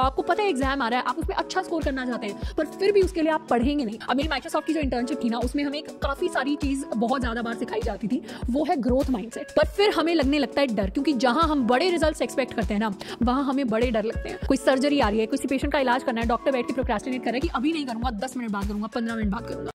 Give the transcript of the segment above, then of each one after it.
आपको पता है एग्जाम आ रहा है आप उसमें अच्छा स्कोर करना चाहते हैं पर फिर भी उसके लिए आप पढ़ेंगे नहीं अब मेरी माइक्रोसॉफ्ट की जो इंटर्नशिप थी ना उसमें हमें काफ़ी सारी चीज़ बहुत ज़्यादा बार सिखाई जाती थी वो है ग्रोथ माइंडसेट पर फिर हमें लगने लगता है डर क्योंकि जहां हम बड़े रिजल्ट एक्सपेक्ट करते हैं ना वहां हमें बड़े डर लगते हैं कोई सर्जरी आ रही है किसी पेशेंट का इलाज करना है डॉक्टर बैठ के प्रोक्रेस्टिनेट कर रहा है कि अभी नहीं करूंगा दस मिनट बाद करूंगा पंद्रह मिनट बाद करूंगा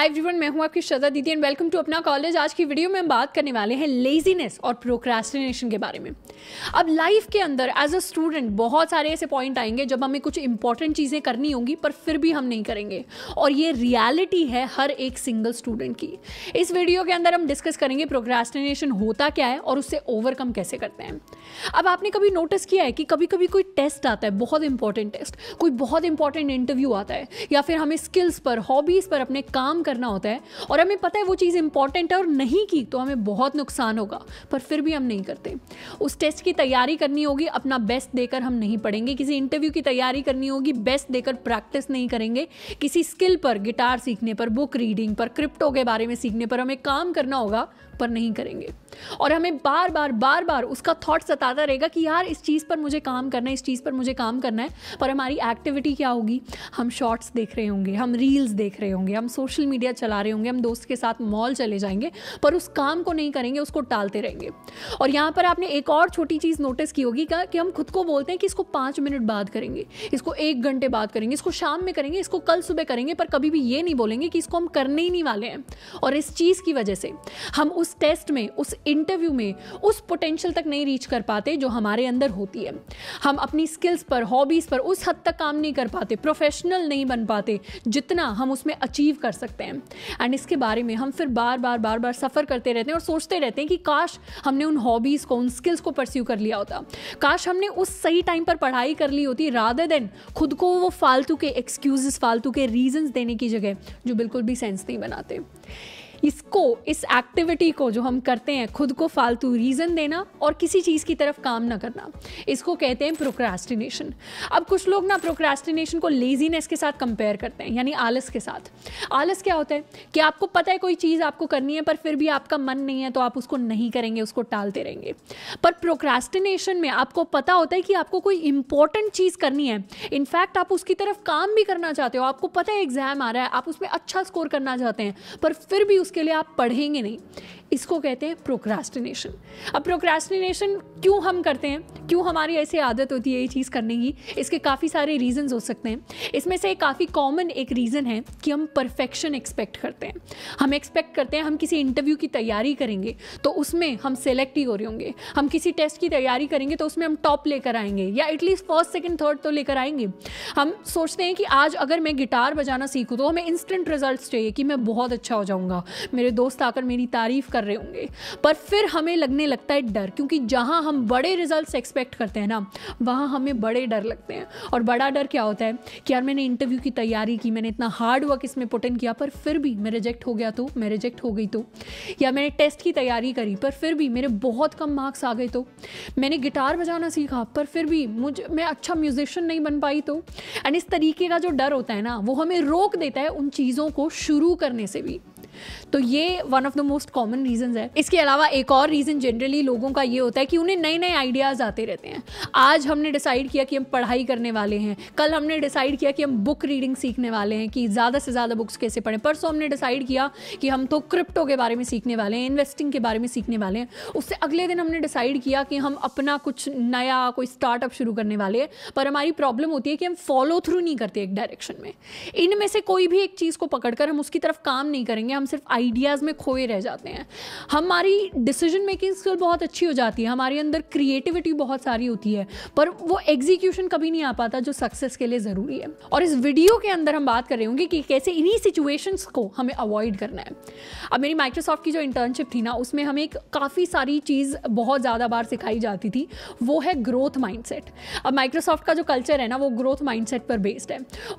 हाय एवरीवन मैं हूं आपकी श्रद्धा दीदी and welcome to Apna college आज की वीडियो में हम बात करने वाले हैं लेजीनेस और प्रोक्रेस्टिनेशन के बारे में अब लाइफ के अंदर एज अ स्टूडेंट बहुत सारे ऐसे पॉइंट आएंगे जब हमें कुछ इंपॉर्टेंट चीज़ें करनी होंगी पर फिर भी हम नहीं करेंगे और ये रियलिटी है हर एक सिंगल स्टूडेंट की इस वीडियो के अंदर हम डिस्कस करेंगे प्रोक्रेस्टिनेशन होता क्या है और उससे ओवरकम कैसे करते हैं अब आपने कभी नोटिस किया है कि कभी कभी कोई टेस्ट आता है बहुत इंपॉर्टेंट टेस्ट कोई बहुत इंपॉर्टेंट इंटरव्यू आता है या फिर हमें स्किल्स पर हॉबीज़ पर अपने काम करना होता है और हमें पता है वो चीज़ इंपॉर्टेंट है और नहीं की तो हमें बहुत नुकसान होगा पर फिर भी हम नहीं करते उस टेस्ट की तैयारी करनी होगी अपना बेस्ट देकर हम नहीं पढ़ेंगे किसी इंटरव्यू की तैयारी करनी होगी बेस्ट देकर प्रैक्टिस नहीं करेंगे किसी स्किल पर गिटार सीखने पर बुक रीडिंग पर क्रिप्टो के बारे में सीखने पर हमें काम करना होगा पर नहीं करेंगे और हमें बार बार बार बार उसका थॉट सताता रहेगा कि यार इस चीज़ पर मुझे काम करना है इस चीज़ पर मुझे काम करना है पर हमारी एक्टिविटी क्या होगी हम शॉर्ट्स देख रहे होंगे हम रील्स देख रहे होंगे हम सोशल मीडिया मीडिया चला रहे होंगे हम दोस्त के साथ मॉल चले जाएंगे पर उस काम को नहीं करेंगे उसको टालते रहेंगे और यहाँ पर आपने एक और छोटी चीज़ नोटिस की होगी कि हम खुद को बोलते हैं कि इसको पाँच मिनट बाद करेंगे इसको एक घंटे बाद करेंगे इसको शाम में करेंगे इसको कल सुबह करेंगे पर कभी भी ये नहीं बोलेंगे कि इसको हम करने ही नहीं वाले हैं और इस चीज़ की वजह से हम उस टेस्ट में उस इंटरव्यू में उस पोटेंशियल तक नहीं रीच कर पाते जो हमारे अंदर होती है हम अपनी स्किल्स पर हॉबीज़ पर उस हद तक काम नहीं कर पाते प्रोफेशनल नहीं बन पाते जितना हम उसमें अचीव कर सकते हैं हैं एंड इसके बारे में हम फिर बार बार बार बार सफ़र करते रहते हैं और सोचते रहते हैं कि काश हमने उन हॉबीज़ को उन स्किल्स को परस्यू कर लिया होता काश हमने उस सही टाइम पर पढ़ाई कर ली होती राधर देन खुद को वो फालतू के एक्सक्यूज़ फालतू के रीजन्स देने की जगह जो बिल्कुल भी सेंस नहीं बनाते इसको इस एक्टिविटी को जो हम करते हैं खुद को फालतू रीज़न देना और किसी चीज़ की तरफ काम ना करना इसको कहते हैं प्रोक्रास्टिनेशन अब कुछ लोग ना प्रोक्रास्टिनेशन को लेजीनेस के साथ कंपेयर करते हैं यानी आलस के साथ आलस क्या होता है कि आपको पता है कोई चीज़ आपको करनी है पर फिर भी आपका मन नहीं है तो आप उसको नहीं करेंगे उसको टालते रहेंगे पर प्रोक्रास्टिनेशन में आपको पता होता है कि आपको कोई इंपॉर्टेंट चीज़ करनी है इनफैक्ट आप उसकी तरफ काम भी करना चाहते हो आपको पता है एग्जाम आ रहा है आप उसमें अच्छा स्कोर करना चाहते हैं पर फिर भी उस उसके लिए आप पढ़ेंगे नहीं इसको कहते हैं प्रोक्रास्टिनेशन अब प्रोक्रास्टिनेशन क्यों हम करते हैं क्यों हमारी ऐसी आदत होती है ये चीज़ करने की इसके काफ़ी सारे रीजंस हो सकते हैं इसमें से काफ़ी कॉमन एक रीज़न है कि हम परफेक्शन एक्सपेक्ट करते हैं हम एक्सपेक्ट करते हैं हम किसी इंटरव्यू की तैयारी करेंगे तो उसमें हम सेलेक्ट ही हो रहे होंगे हम किसी टेस्ट की तैयारी करेंगे तो उसमें हम टॉप लेकर आएंगे या एटलीस्ट फर्स्ट सेकेंड थर्ड तो लेकर आएंगे हम सोचते हैं कि आज अगर मैं गिटार बजाना सीखूँ तो हमें इंस्टेंट रिजल्ट चाहिए कि मैं बहुत अच्छा हो जाऊँगा मेरे दोस्त आकर मेरी तारीफ़ कर कर रहे होंगे पर फिर हमें लगने लगता है डर क्योंकि जहाँ हम बड़े रिजल्ट एक्सपेक्ट करते हैं ना वहाँ हमें बड़े डर लगते हैं और बड़ा डर क्या होता है कि यार मैंने इंटरव्यू की तैयारी की मैंने इतना हार्ड वर्क इसमें पुट इन किया पर फिर भी मैं रिजेक्ट हो गया तो मैं रिजेक्ट हो गई तो या मैंने टेस्ट की तैयारी करी पर फिर भी मेरे बहुत कम मार्क्स आ गए तो मैंने गिटार बजाना सीखा पर फिर भी मुझ मैं अच्छा म्यूजिशियन नहीं बन पाई तो एंड इस तरीके का जो डर होता है ना वो हमें रोक देता है उन चीज़ों को शुरू करने से भी तो ये one of the most common reason है इसके अलावा एक और रीज़न जनरली लोगों का ये होता है कि उन्हें नए नए आइडियाज़ आते रहते हैं आज हमने डिसाइड किया कि हम पढ़ाई करने वाले हैं कल हमने डिसाइड किया कि हम बुक रीडिंग सीखने वाले हैं कि ज़्यादा से ज़्यादा बुक्स कैसे पढ़ें परसों हमने डिसाइड किया कि हम तो क्रिप्टो के बारे में सीखने वाले हैं इन्वेस्टिंग के बारे में सीखने वाले हैं उससे अगले दिन हमने डिसाइड किया कि हम अपना कुछ नया कोई स्टार्टअप शुरू करने वाले हैं पर हमारी प्रॉब्लम होती है कि हम फॉलो थ्रू नहीं करते एक डायरेक्शन में इनमें से कोई भी एक चीज़ को पकड़कर हम उसकी तरफ काम नहीं करेंगे हम सिर्फ आइडियाज़ में खोए रह जाते हैं हमारी डिसीजन मेकिंग स्किल बहुत अच्छी हो जाती है हमारे अंदर क्रिएटिविटी बहुत सारी होती है पर वो एग्जीक्यूशन कभी नहीं आ पाता जो सक्सेस के लिए ज़रूरी है और इस वीडियो के अंदर हम बात कर रहे होंगे कि कैसे इन्हीं सिचुएशंस को हमें अवॉइड करना है अब मेरी माइक्रोसॉफ्ट की जो इंटर्नशिप थी ना उसमें हमें एक काफ़ी सारी चीज़ बहुत ज़्यादा बार सिखाई जाती थी वो है ग्रोथ माइंडसेट अब माइक्रोसॉफ्ट का जो कल्चर है ना वो ग्रोथ माइंडसेट पर बेस्ड है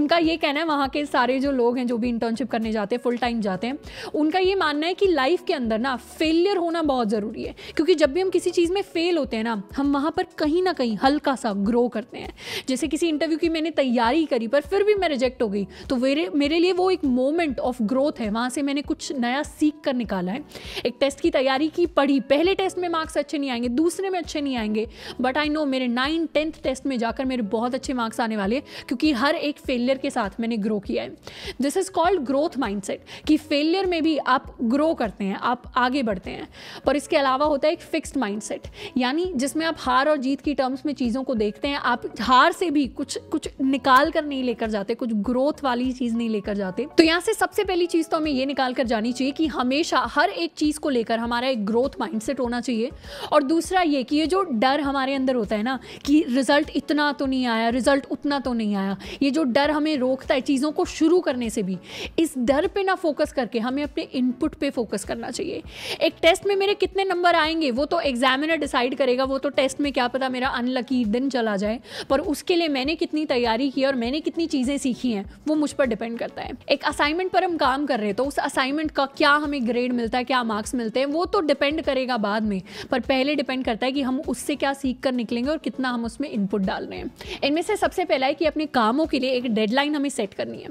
उनका ये कहना है वहाँ के सारे जो लोग हैं जो भी इंटर्नशिप करने जाते हैं फुल टाइम जाते हैं उनका ये मानना है कि लाइफ के अंदर ना फेलियर होना बहुत ज़रूरी है क्योंकि जब भी हम किसी चीज़ में फेल होते हैं ना हम वहाँ पर कहीं ना कहीं हल्का सा ग्रो करते हैं जैसे किसी इंटरव्यू की मैंने तैयारी करी पर फिर भी मैं रिजेक्ट हो गई तो मेरे मेरे लिए वो एक मोमेंट ऑफ ग्रोथ है वहाँ से मैंने कुछ नया सीख कर निकाला है एक टेस्ट की तैयारी की पढ़ी पहले टेस्ट में मार्क्स अच्छे नहीं आएंगे दूसरे में अच्छे नहीं आएंगे बट आई नो मेरे नाइन टेंथ टेस्ट में जाकर मेरे बहुत अच्छे मार्क्स आने वाले क्योंकि हर एक फेलियर के साथ मैंने ग्रो किया है this is called growth mind कि फेलियर में भी ही आप ग्रो करते हैं आप आगे बढ़ते हैं पर इसके अलावा होता है एक फिक्स्ड माइंडसेट यानी जिसमें आप हार और जीत की टर्म्स में चीज़ों को देखते हैं आप हार से भी कुछ कुछ निकाल कर नहीं लेकर जाते कुछ ग्रोथ वाली चीज़ नहीं लेकर जाते तो यहाँ से सबसे पहली चीज़ तो हमें ये निकाल कर जानी चाहिए कि हमेशा हर एक चीज़ को लेकर हमारा एक ग्रोथ माइंड होना चाहिए और दूसरा ये कि ये जो डर हमारे अंदर होता है ना कि रिजल्ट इतना तो नहीं आया रिजल्ट उतना तो नहीं आया ये जो डर हमें रोकता है चीज़ों को शुरू करने से भी इस डर पे ना फोकस करके हमें अपने अपने इनपुट पे फोकस करना चाहिए एक टेस्ट में मेरे कितने नंबर आएंगे वो तो एग्जामिनर डिसाइड करेगा वो तो टेस्ट में क्या पता मेरा अनलकी दिन चला जाए पर उसके लिए मैंने कितनी तैयारी की और मैंने कितनी चीज़ें सीखी हैं वो मुझ पर डिपेंड करता है एक असाइनमेंट पर हम काम कर रहे हैं तो उस असाइनमेंट का क्या हमें ग्रेड मिलता है क्या मार्क्स मिलते हैं वो तो डिपेंड करेगा बाद में पर पहले डिपेंड करता है कि हम उससे क्या सीख कर निकलेंगे और कितना हम उसमें इनपुट डाल रहे हैं इनमें से सबसे पहला है कि अपने कामों के लिए एक डेडलाइन हमें सेट करनी है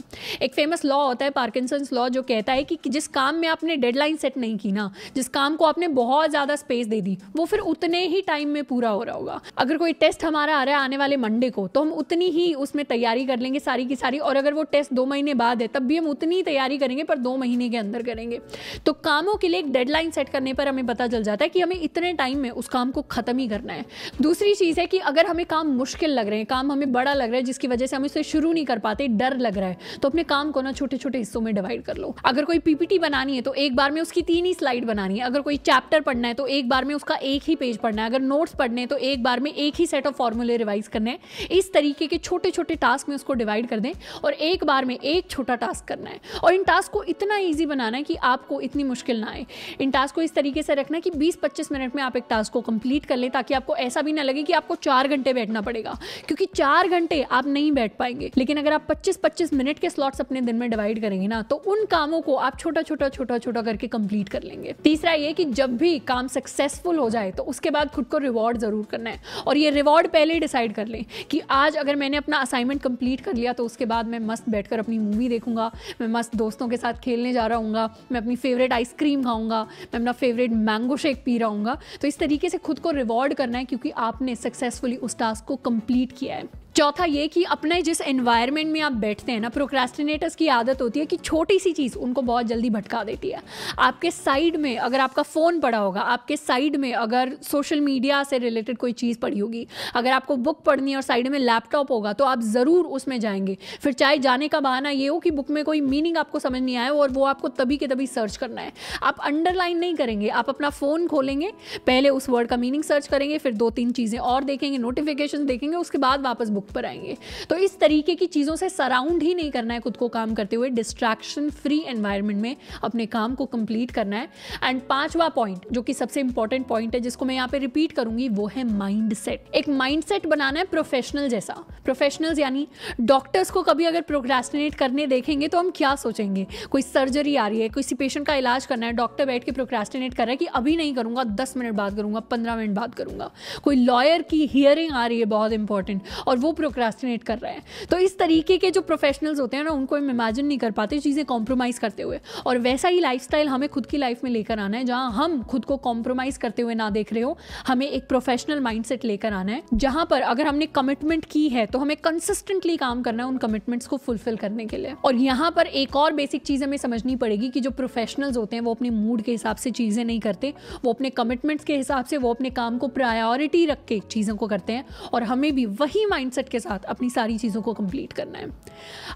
एक फेमस लॉ होता है पार्किसंस लॉ जो कहता है कि जिस काम काम में आपने डेडलाइन सेट नहीं की ना जिस काम को आपने बहुत ज़्यादा स्पेस दे दी वो फिर उतने ही टाइम में पूरा हो रहा होगा अगर कोई टेस्ट हमारा आ रहा है आने वाले मंडे को तो हम उतनी ही उसमें तैयारी कर लेंगे सारी की सारी और अगर वो टेस्ट दो महीने बाद है तब भी हम उतनी ही तैयारी करेंगे पर दो महीने के अंदर करेंगे तो कामों के लिए एक डेडलाइन सेट करने पर हमें पता चल जाता है कि हमें इतने टाइम में उस काम को ख़त्म ही करना है दूसरी चीज़ है कि अगर हमें काम मुश्किल लग रहे हैं काम हमें बड़ा लग रहा है जिसकी वजह से हम इसे शुरू नहीं कर पाते डर लग रहा है तो अपने काम को ना छोटे छोटे हिस्सों में डिवाइड कर लो अगर कोई पीपीटी ही बनानी है तो एक बार में उसकी तीन ही स्लाइड बनानी है अगर कोई चैप्टर पढ़ना है तो एक बार में उसका एक ही पेज पढ़ना है अगर नोट्स पढ़ने हैं तो एक बार में एक ही सेट ऑफ फॉर्मूले रिवाइज करने हैं इस तरीके के छोटे छोटे टास्क में उसको डिवाइड कर दें और एक बार में एक छोटा टास्क करना है और इन टास्क को इतना ईजी बनाना है कि आपको इतनी मुश्किल ना आए इन टास्क को इस तरीके से रखना कि बीस पच्चीस मिनट में आप एक टास्क को कंप्लीट कर लें ताकि आपको ऐसा भी ना लगे कि आपको चार घंटे बैठना पड़ेगा क्योंकि चार घंटे आप नहीं बैठ पाएंगे लेकिन अगर आप पच्चीस पच्चीस मिनट के स्लॉट्स अपने दिन में डिवाइड करेंगे ना तो उन कामों को आप छोटा छोटा छोटा छोटा करके कंप्लीट कर लेंगे तीसरा ये कि जब भी काम सक्सेसफुल हो जाए तो उसके बाद खुद को रिवॉर्ड ज़रूर करना है और ये रिवॉर्ड पहले ही डिसाइड कर लें कि आज अगर मैंने अपना असाइनमेंट कंप्लीट कर लिया तो उसके बाद मैं मस्त बैठकर अपनी मूवी देखूंगा मैं मस्त दोस्तों के साथ खेलने जा रहा हूँ मैं अपनी फेवरेट आइसक्रीम खाऊंगा मैं अपना फेवरेट मैंगो शेक पी रहा हूँ तो इस तरीके से खुद को रिवॉर्ड करना है क्योंकि आपने सक्सेसफुली उस टास्क को कंप्लीट किया है चौथा ये कि अपने जिस एनवायरनमेंट में आप बैठते हैं ना प्रोक्रेस्टिनेटर्स की आदत होती है कि छोटी सी चीज़ उनको बहुत जल्दी भटका देती है आपके साइड में अगर आपका फ़ोन पड़ा होगा आपके साइड में अगर सोशल मीडिया से रिलेटेड कोई चीज़ पड़ी होगी अगर आपको बुक पढ़नी है और साइड में लैपटॉप होगा तो आप ज़रूर उसमें जाएंगे फिर चाहे जाने का बहाना ये हो कि बुक में कोई मीनिंग आपको समझ नहीं आया और वो आपको तभी के तभी सर्च करना है आप अंडरलाइन नहीं करेंगे आप अपना फ़ोन खोलेंगे पहले उस वर्ड का मीनिंग सर्च करेंगे फिर दो तीन चीज़ें और देखेंगे नोटिफिकेशन देखेंगे उसके बाद वापस बुक बुक पर आएंगे तो इस तरीके की चीज़ों से सराउंड ही नहीं करना है खुद को काम करते हुए डिस्ट्रैक्शन फ्री एनवायरनमेंट में अपने काम को कंप्लीट करना है एंड पांचवा पॉइंट जो कि सबसे इंपॉर्टेंट पॉइंट है जिसको मैं यहाँ पे रिपीट करूंगी वो है माइंड एक माइंड बनाना है प्रोफेशनल जैसा प्रोफेशनल्स यानी डॉक्टर्स को कभी अगर प्रोग्रेस्टिनेट करने देखेंगे तो हम क्या सोचेंगे कोई सर्जरी आ रही है किसी पेशेंट का इलाज करना है डॉक्टर बैठ के प्रोक्रेस्टिनेट कर रहा है कि अभी नहीं करूंगा दस मिनट बाद करूंगा पंद्रह मिनट बाद करूंगा कोई लॉयर की हियरिंग आ रही है बहुत इंपॉर्टेंट और वो प्रोक्रास्टिनेट कर रहे हैं तो इस तरीके के जो प्रोफेशनल्स होते हैं ना उनको हम इमेजिन नहीं कर पाते चीज़ें कॉम्प्रोमाइज़ करते हुए और वैसा ही लाइफ हमें खुद की लाइफ में लेकर आना है जहाँ हम खुद को कॉम्प्रोमाइज़ करते हुए ना देख रहे हो हमें एक प्रोफेशनल माइंड लेकर आना है जहाँ पर अगर हमने कमिटमेंट की है तो हमें कंसिस्टेंटली काम करना है उन कमिटमेंट्स को फुलफिल करने के लिए और यहाँ पर एक और बेसिक चीज़ हमें समझनी पड़ेगी कि जो प्रोफेशनल्स होते हैं वो अपने मूड के हिसाब से चीज़ें नहीं करते वो अपने कमिटमेंट्स के हिसाब से वो अपने काम को प्रायोरिटी रख के चीज़ों को करते हैं और हमें भी वही माइंड माइंडसेट के साथ अपनी सारी चीज़ों को कंप्लीट करना है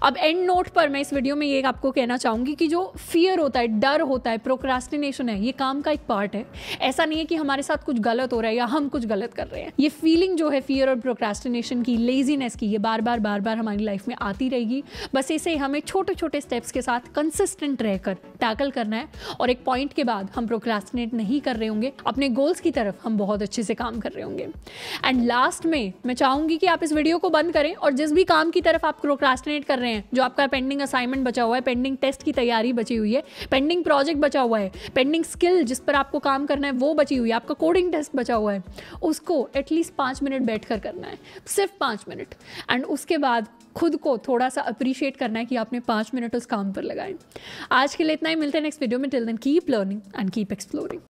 अब एंड नोट पर मैं इस वीडियो में ये आपको कहना चाहूँगी कि जो फियर होता है डर होता है प्रोक्रास्टिनेशन है ये काम का एक पार्ट है ऐसा नहीं है कि हमारे साथ कुछ गलत हो रहा है या हम कुछ गलत कर रहे हैं ये फीलिंग जो है फियर और प्रोक्रास्टिनेशन की लेजीनेस की ये बार बार बार बार हमारी लाइफ में आती रहेगी बस इसे हमें छोटे छोटे स्टेप्स के साथ कंसिस्टेंट रहकर टैकल करना है और एक पॉइंट के बाद हम प्रोक्रास्टिनेट नहीं कर रहे होंगे अपने गोल्स की तरफ हम बहुत अच्छे से काम कर रहे होंगे एंड लास्ट में मैं चाहूंगी कि आप इस वीडियो वीडियो को बंद करें और जिस भी काम की तरफ आप प्रोक्रास्टिनेट कर रहे हैं जो आपका पेंडिंग असाइनमेंट बचा हुआ है पेंडिंग टेस्ट की तैयारी बची हुई है पेंडिंग प्रोजेक्ट बचा हुआ है पेंडिंग स्किल जिस पर आपको काम करना है वो बची हुई है आपका कोडिंग टेस्ट बचा हुआ है उसको एटलीस्ट पाँच मिनट बैठ कर करना है सिर्फ पाँच मिनट एंड उसके बाद खुद को थोड़ा सा अप्रिशिएट करना है कि आपने पाँच मिनट उस काम पर लगाए आज के लिए इतना ही मिलते हैं नेक्स्ट वीडियो में till then keep learning and keep exploring